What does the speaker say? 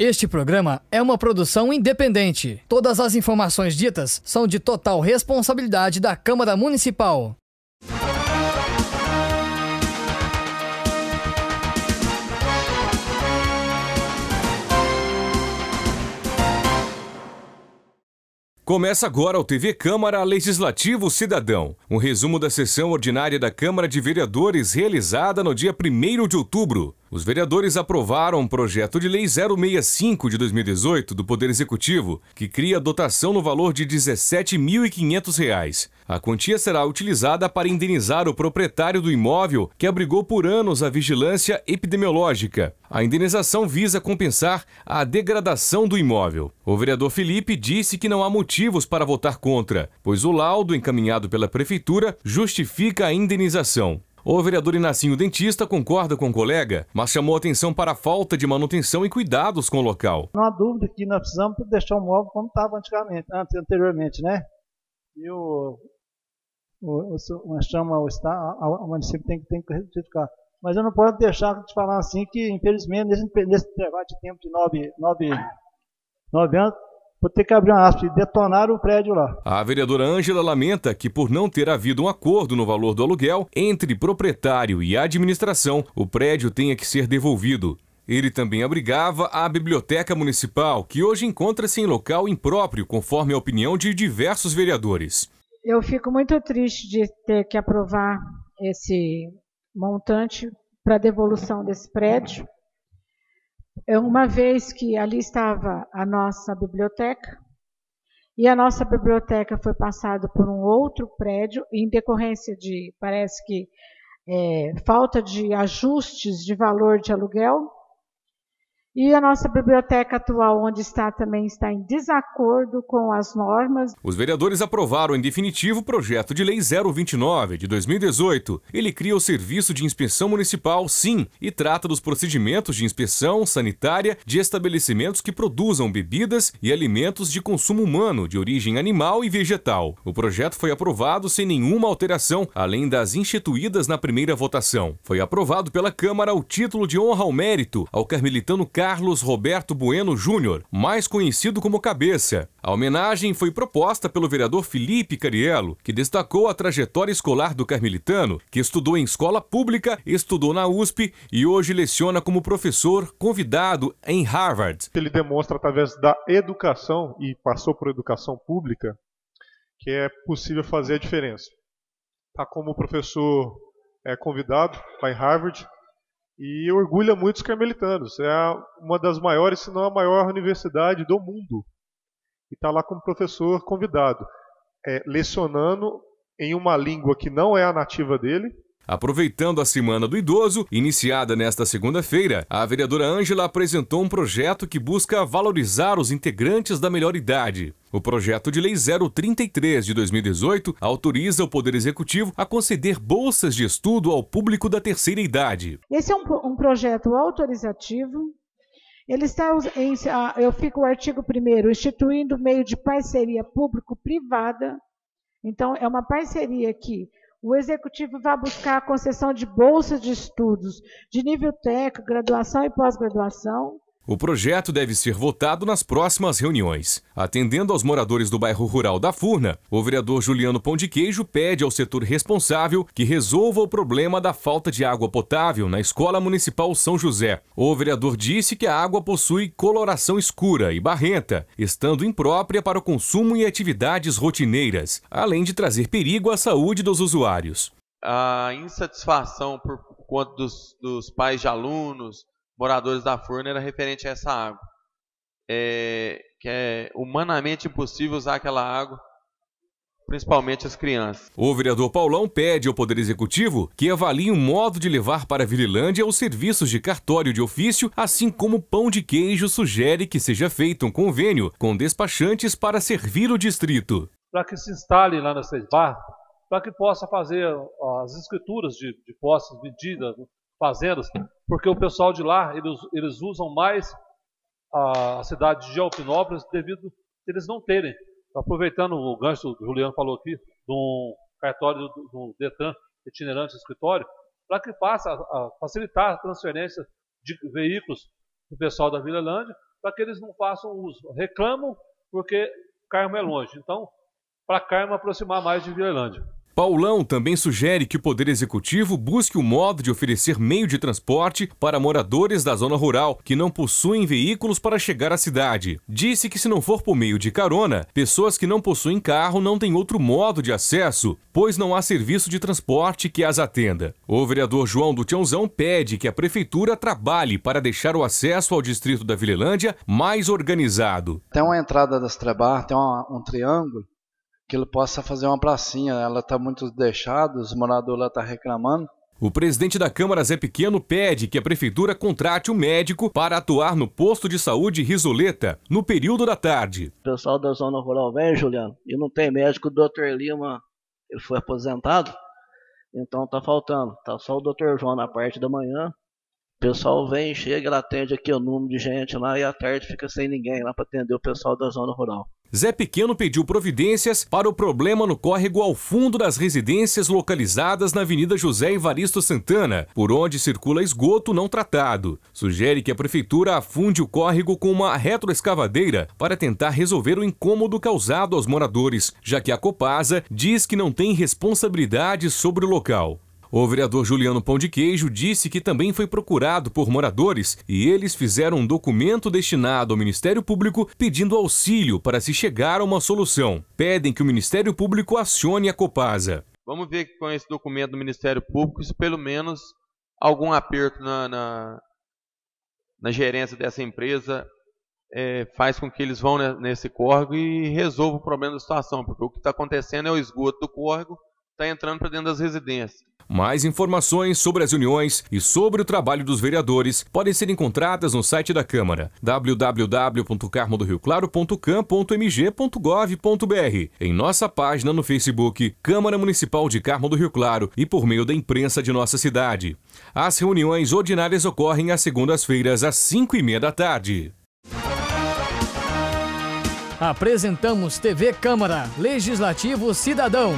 Este programa é uma produção independente. Todas as informações ditas são de total responsabilidade da Câmara Municipal. Começa agora o TV Câmara Legislativo Cidadão, um resumo da sessão ordinária da Câmara de Vereadores realizada no dia 1 de outubro. Os vereadores aprovaram o um projeto de lei 065 de 2018 do Poder Executivo, que cria a dotação no valor de R$ 17.500. A quantia será utilizada para indenizar o proprietário do imóvel que abrigou por anos a vigilância epidemiológica. A indenização visa compensar a degradação do imóvel. O vereador Felipe disse que não há motivos para votar contra, pois o laudo encaminhado pela prefeitura justifica a indenização. O vereador Inacinho Dentista concorda com o colega, mas chamou atenção para a falta de manutenção e cuidados com o local. Não há dúvida que nós precisamos deixar o móvel como estava antigamente, anteriormente, né? E o, o, o, chama o, o, o município tem, tem que retificar. Mas eu não posso deixar de falar assim que, infelizmente, nesse, nesse intervalo de tempo de nove, nove, nove anos, Vou ter que abrir uma aspa e detonar o prédio lá. A vereadora Ângela lamenta que, por não ter havido um acordo no valor do aluguel entre proprietário e administração, o prédio tenha que ser devolvido. Ele também abrigava a Biblioteca Municipal, que hoje encontra-se em local impróprio, conforme a opinião de diversos vereadores. Eu fico muito triste de ter que aprovar esse montante para devolução desse prédio. É, uma vez que ali estava a nossa biblioteca, e a nossa biblioteca foi passada por um outro prédio, em decorrência de, parece que, é, falta de ajustes de valor de aluguel, e a nossa biblioteca atual, onde está, também está em desacordo com as normas. Os vereadores aprovaram em definitivo o projeto de lei 029 de 2018. Ele cria o Serviço de Inspeção Municipal, sim, e trata dos procedimentos de inspeção sanitária de estabelecimentos que produzam bebidas e alimentos de consumo humano, de origem animal e vegetal. O projeto foi aprovado sem nenhuma alteração, além das instituídas na primeira votação. Foi aprovado pela Câmara o título de honra ao mérito ao carmelitano Carlos Carlos Roberto Bueno Júnior, mais conhecido como Cabeça. A homenagem foi proposta pelo vereador Felipe Cariello, que destacou a trajetória escolar do carmelitano, que estudou em escola pública, estudou na USP e hoje leciona como professor convidado em Harvard. Ele demonstra através da educação, e passou por educação pública, que é possível fazer a diferença. Está como professor é, convidado para em Harvard, e orgulha muito os carmelitanos. É uma das maiores, se não a maior universidade do mundo. E está lá com professor convidado, é, lecionando em uma língua que não é a nativa dele, Aproveitando a Semana do Idoso, iniciada nesta segunda-feira, a vereadora Ângela apresentou um projeto que busca valorizar os integrantes da melhor idade. O projeto de lei 033 de 2018 autoriza o Poder Executivo a conceder bolsas de estudo ao público da terceira idade. Esse é um, um projeto autorizativo. Ele está em, ah, eu fico o artigo 1 instituindo meio de parceria público-privada. Então é uma parceria que o executivo vai buscar a concessão de bolsas de estudos de nível técnico, graduação e pós-graduação, o projeto deve ser votado nas próximas reuniões. Atendendo aos moradores do bairro rural da Furna, o vereador Juliano Pão de Queijo pede ao setor responsável que resolva o problema da falta de água potável na Escola Municipal São José. O vereador disse que a água possui coloração escura e barrenta, estando imprópria para o consumo e atividades rotineiras, além de trazer perigo à saúde dos usuários. A insatisfação por conta dos, dos pais de alunos, moradores da Furna era referente a essa água. É, que é humanamente impossível usar aquela água principalmente as crianças. O vereador Paulão pede ao Poder Executivo que avalie um modo de levar para a Virilândia os serviços de cartório de ofício, assim como pão de queijo sugere que seja feito um convênio com despachantes para servir o distrito. Para que se instale lá na Seis para que possa fazer as escrituras de, de posses, medidas, fazendas, porque o pessoal de lá, eles, eles usam mais a cidade de Alpinópolis devido a eles não terem. Aproveitando o gancho que o Juliano falou aqui, de um cartório do, Detran itinerante escritório, para que passa a facilitar a transferência de veículos do pessoal da Vila Lândia, para que eles não façam uso. Reclamam porque Carmo é longe. Então, para Carmo aproximar mais de Vila Lândia. Paulão também sugere que o Poder Executivo busque o um modo de oferecer meio de transporte para moradores da zona rural que não possuem veículos para chegar à cidade. Disse que se não for por meio de carona, pessoas que não possuem carro não têm outro modo de acesso, pois não há serviço de transporte que as atenda. O vereador João do Tiãozão pede que a prefeitura trabalhe para deixar o acesso ao distrito da Vilelândia mais organizado. Tem uma entrada das Trebar, tem um triângulo que ele possa fazer uma pracinha. Ela está muito deixada, os moradores lá estão tá reclamando. O presidente da Câmara Zé Pequeno pede que a prefeitura contrate um médico para atuar no posto de saúde Risoleta no período da tarde. O pessoal da zona rural vem, Juliano, e não tem médico. O doutor Lima, ele foi aposentado, então tá faltando. Tá só o doutor João na parte da manhã. O pessoal vem, chega, atende aqui o número de gente lá e à tarde fica sem ninguém lá para atender o pessoal da zona rural. Zé Pequeno pediu providências para o problema no córrego ao fundo das residências localizadas na Avenida José Evaristo Santana, por onde circula esgoto não tratado. Sugere que a prefeitura afunde o córrego com uma retroescavadeira para tentar resolver o incômodo causado aos moradores, já que a Copasa diz que não tem responsabilidade sobre o local. O vereador Juliano Pão de Queijo disse que também foi procurado por moradores e eles fizeram um documento destinado ao Ministério Público pedindo auxílio para se chegar a uma solução. Pedem que o Ministério Público acione a Copasa. Vamos ver com esse documento do Ministério Público se pelo menos algum aperto na, na, na gerência dessa empresa é, faz com que eles vão nesse córrego e resolvam o problema da situação, porque o que está acontecendo é o esgoto do córrego está entrando para dentro das residências. Mais informações sobre as uniões e sobre o trabalho dos vereadores podem ser encontradas no site da Câmara, www.carmodorioclaro.cam.mg.gov.br, em nossa página no Facebook, Câmara Municipal de Carmo do Rio Claro e por meio da imprensa de nossa cidade. As reuniões ordinárias ocorrem às segundas-feiras, às 5 e meia da tarde. Apresentamos TV Câmara, Legislativo Cidadão.